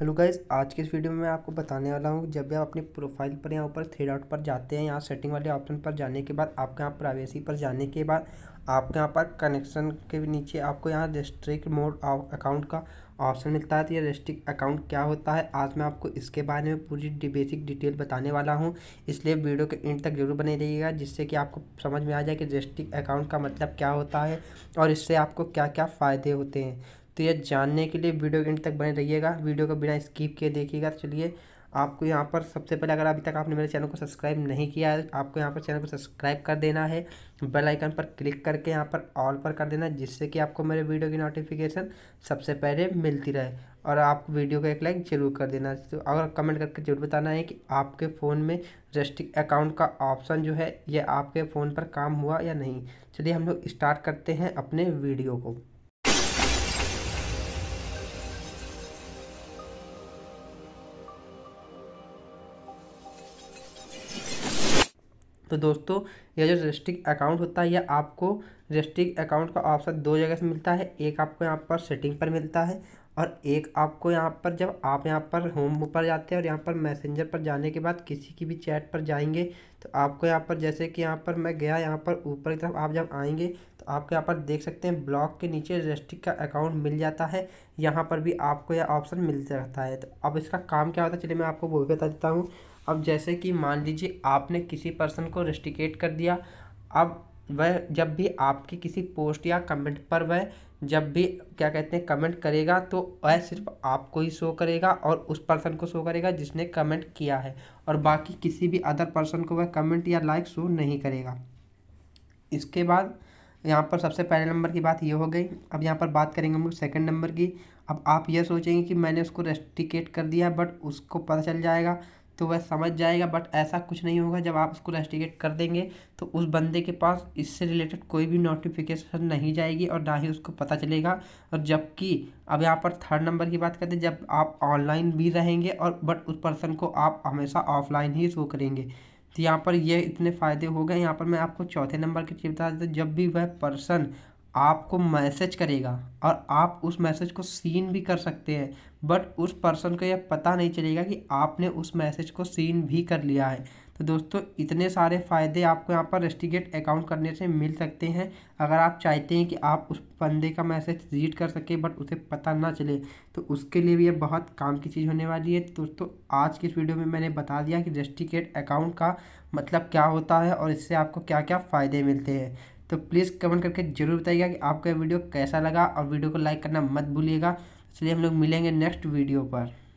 hello guys आज के इस वीडियो में मैं आपको बताने वाला हूँ जब भी आप अपने प्रोफाइल पर यहाँ ऊपर थ्री डॉट पर जाते हैं यहाँ सेटिंग वाले ऑप्शन पर जाने के बाद आपके यहाँ प्राइवेसी पर जाने के बाद आपके यहाँ पर कनेक्शन के नीचे आपको यहाँ रेस्ट्रिक्ट मोड अकाउंट का ऑप्शन मिलता है तो ये रेस्ट्रिक्ट अकाउंट क्या होता है आज मैं आपको इसके बारे में पूरी बेसिक डिटेल बताने वाला हूँ इसलिए वीडियो के एंड तक जरूर बने रहिएगा जिससे कि आपको समझ में आ जाए कि रेस्ट्रिक्ट अकाउंट का मतलब क्या होता है और इससे आपको क्या क्या फ़ायदे होते हैं तो यह जानने के लिए वीडियो एंड तक बने रहिएगा वीडियो को बिना स्किप किए देखिएगा तो चलिए आपको यहाँ पर सबसे पहले अगर अभी तक आपने मेरे चैनल को सब्सक्राइब नहीं किया है आपको यहाँ पर चैनल को सब्सक्राइब कर देना है बेल आइकन पर क्लिक करके यहाँ पर ऑल पर कर देना जिससे कि आपको मेरे वीडियो की नोटिफिकेशन सबसे पहले मिलती रहे और आप वीडियो को एक लाइक ज़रूर कर देना तो और कमेंट करके जरूर बताना है कि आपके फ़ोन में रेस्टिक अकाउंट का ऑप्शन जो है यह आपके फ़ोन पर काम हुआ या नहीं चलिए हम लोग स्टार्ट करते हैं अपने वीडियो को तो दोस्तों यह जो रजिस्ट्रिक अकाउंट होता है यह आपको रजिस्ट्रिक अकाउंट का ऑप्शन दो जगह से मिलता है एक आपको यहाँ पर सेटिंग पर मिलता है और एक आपको यहाँ पर जब आप यहाँ पर होम पर जाते हैं और यहाँ पर मैसेंजर पर जाने के बाद किसी की भी चैट पर जाएंगे तो आपको यहाँ पर जैसे कि यहाँ पर मैं गया यहाँ पर ऊपर की तरफ आप जब आएंगे तो आपको यहाँ पर देख सकते हैं ब्लॉक के नीचे रजिस्ट्रिक का अकाउंट मिल जाता है यहाँ पर भी आपको यह ऑप्शन मिलता रहता है तो अब इसका काम क्या होता है चलिए मैं आपको वो भी बता देता हूँ अब जैसे कि मान लीजिए आपने किसी पर्सन को रेस्टिकेट कर दिया अब वह जब भी आपकी किसी पोस्ट या कमेंट पर वह जब भी क्या कहते हैं कमेंट करेगा तो वह सिर्फ आपको ही शो करेगा और उस पर्सन को शो करेगा जिसने कमेंट किया है और बाकी किसी भी अदर पर्सन को वह कमेंट या लाइक शो नहीं करेगा इसके बाद यहाँ पर सबसे पहले नंबर की बात ये हो गई अब यहाँ पर बात करेंगे हम लोग सेकेंड नंबर की अब आप यह सोचेंगे कि मैंने उसको रेस्टिकेट कर दिया बट उसको पता चल जाएगा तो वह समझ जाएगा बट ऐसा कुछ नहीं होगा जब आप उसको रेस्टिगेट कर देंगे तो उस बंदे के पास इससे रिलेटेड कोई भी नोटिफिकेशन नहीं जाएगी और ना ही उसको पता चलेगा और जबकि अब यहाँ पर थर्ड नंबर की बात करते हैं जब आप ऑनलाइन भी रहेंगे और बट उस पर्सन को आप हमेशा ऑफलाइन ही शो करेंगे तो यहाँ पर ये इतने फ़ायदे हो गए यहाँ पर मैं आपको चौथे नंबर की चीज़ बता देता हूँ जब भी वह पर्सन आपको मैसेज करेगा और आप उस मैसेज को सीन भी कर सकते हैं बट उस पर्सन को यह पता नहीं चलेगा कि आपने उस मैसेज को सीन भी कर लिया है तो दोस्तों इतने सारे फ़ायदे आपको यहाँ पर रेस्टिगेट अकाउंट करने से मिल सकते हैं अगर आप चाहते हैं कि आप उस बंदे का मैसेज रीड कर सकें बट उसे पता ना चले तो उसके लिए भी ये बहुत काम की चीज़ होने वाली है दोस्तों आज की इस वीडियो में मैंने बता दिया कि रेस्टिगेट अकाउंट का मतलब क्या होता है और इससे आपको क्या क्या फ़ायदे मिलते हैं तो प्लीज़ कमेंट करके ज़रूर बताइएगा कि आपका वीडियो कैसा लगा और वीडियो को लाइक करना मत भूलिएगा इसलिए हम लोग मिलेंगे नेक्स्ट वीडियो पर